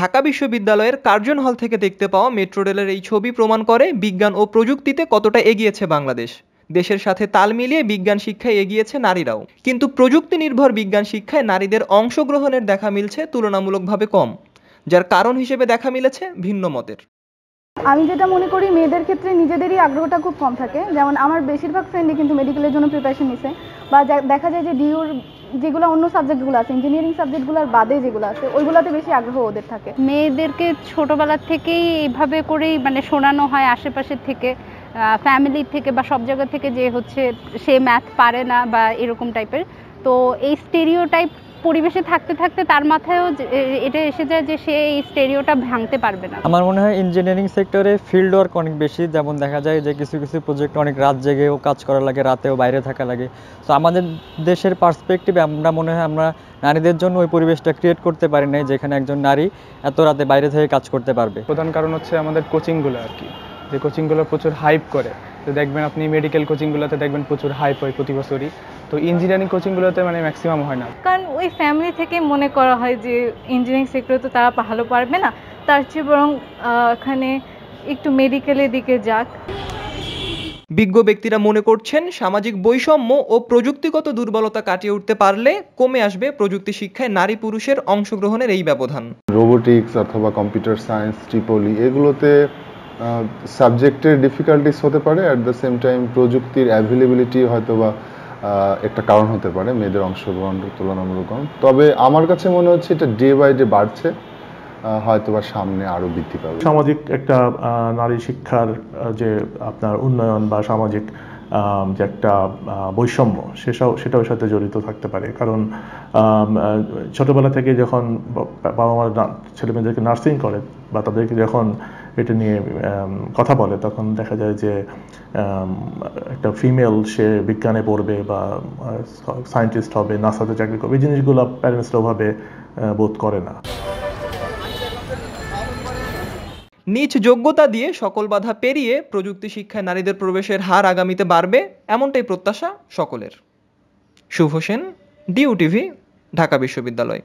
ঢাকা বিশ্ববিদ্যালয়ের কার্জন হল থেকে দেখতে পাওয়া মেট্রো রেলের এই ছবি প্রমাণ করে বিজ্ঞান ও প্রযুক্তিতে কতটা এগিয়েছে বাংলাদেশ দেশের সাথে তাল মিলিয়ে বিজ্ঞান শিক্ষায় এগিয়েছে নারীরাও কিন্তু প্রযুক্তি নির্ভর বিজ্ঞান শিক্ষায় নারীদের অংশগ্রহণের দেখা মিলছে তুলনামূলকভাবে কম যার কারণ হিসেবে দেখা মিলেছে ভিন্ন মতের আমি যেটা মনে করি মেয়েদের ক্ষেত্রে নিজেদেরই আগ্রহটা খুব কম থাকে যেমন আমার বেশিরভাগ ফ্রেন্ডই কিন্তু মেডিকেলের জন্য প্রিপারেশন নিছে বা দেখা যায় যে ডিউর যেগুলো অন্য সাবজেক্টগুলো আছে ইঞ্জিনিয়ারিং সাবজেক্টগুলোর বাদে যেগুলো আছে ওইগুলোতে বেশি আগ্রহ ওদের থাকে মেয়েদেরকে ছোটবেলার থেকেই এইভাবে করেই মানে শোনানো হয় আশেপাশের থেকে ফ্যামিলি থেকে বা সব জায়গা থেকে যে হচ্ছে সে ম্যাথ পারে না বা এরকম টাইপের তো এই স্টেরিও টাইপ পরিবেশে থাকতে থাকতে তার মাথায়ও এটা এসে যায় যে সে এই স্টেরিওটা ভাঙতে পারবে না আমার মনে হয় ইঞ্জিনিয়ারিং সেক্টরে ফিল্ড ওয়ার্ক অনেক বেশি যেমন দেখা যায় যে কিছু কিছু প্রজেক্ট অনেক রাত জেগেও কাজ করা লাগে রাতেও বাইরে থাকা লাগে তো আমাদের দেশের পার্সপেক্টিভে আমরা মনে হয় আমরা নারীদের জন্য ওই পরিবেশটা ক্রিয়েট করতে পারি নাই যেখানে একজন নারী এত রাতে বাইরে থেকে কাজ করতে পারবে প্রধান কারণ হচ্ছে আমাদের কোচিংগুলো আর কি যে কোচিংগুলো প্রচুর হাইপ করে তো দেখবেন আপনি মেডিকেল কোচিংগুলোতে দেখবেন প্রচুর হাইপ হয় প্রতি বছরই তো ইঞ্জিনিয়ারিং কোচিংগুলোতে মানে ম্যাক্সিমাম হয় না কারণ ওই ফ্যামিলি থেকে মনে করা হয় যে ইঞ্জিনিয়ারিং সেক্টরে তো তারা ভালো পারবে না তার চেয়ে বরং এখানে একটু মেডিকেলের দিকে যাক বিজ্ঞ ব্যক্তিরা মনে করছেন সামাজিক বৈষম্য ও প্রযুক্তিগত দুর্বলতা কাটিয়ে উঠতে পারলে কমে আসবে প্রযুক্তি শিক্ষায় নারী পুরুষের অংশগ্রহণের এই ব্যবধান রোবোটিক্স অথবা কম্পিউটার সায়েন্স ট্রিপলি এগুলোতে সাবজেক্টের ডিফিকাল্টিস হতে পারে অ্যাট দ্য সেম টাইম প্রযুক্তির অ্যাভেলেবিলিটি হয়তো বা একটা কারণ হতে পারে মেয়েদের অংশগ্রহণ তুলনামূলক তবে আমার কাছে মনে হচ্ছে এটা ডে বাই ডে বাড়ছে হয়তো বা সামনে আরও বৃদ্ধি পাবে সামাজিক একটা নারী শিক্ষার যে আপনার উন্নয়ন বা সামাজিক যে একটা বৈষম্য সেসব সেটাও সাথে জড়িত থাকতে পারে কারণ ছোটবেলা থেকে যখন বাবা মারা ছেলেমেয়েদেরকে নার্সিং করে বা তাদেরকে যখন এটা নিয়ে কথা বলে তখন দেখা যায় যে একটা ফিমেল সে বিজ্ঞানে পড়বে বা সায়েন্টিস্ট হবে নাসাতে চাকরি করবে এই জিনিসগুলো প্যারেন্টসরা ওভাবে বোধ করে না নিজ যোগ্যতা দিয়ে সকল বাধা পেরিয়ে প্রযুক্তি শিক্ষায় নারীদের প্রবেশের হার আগামীতে বাড়বে এমনটাই প্রত্যাশা সকলের শুভ সেন ডিউ টিভি ঢাকা বিশ্ববিদ্যালয়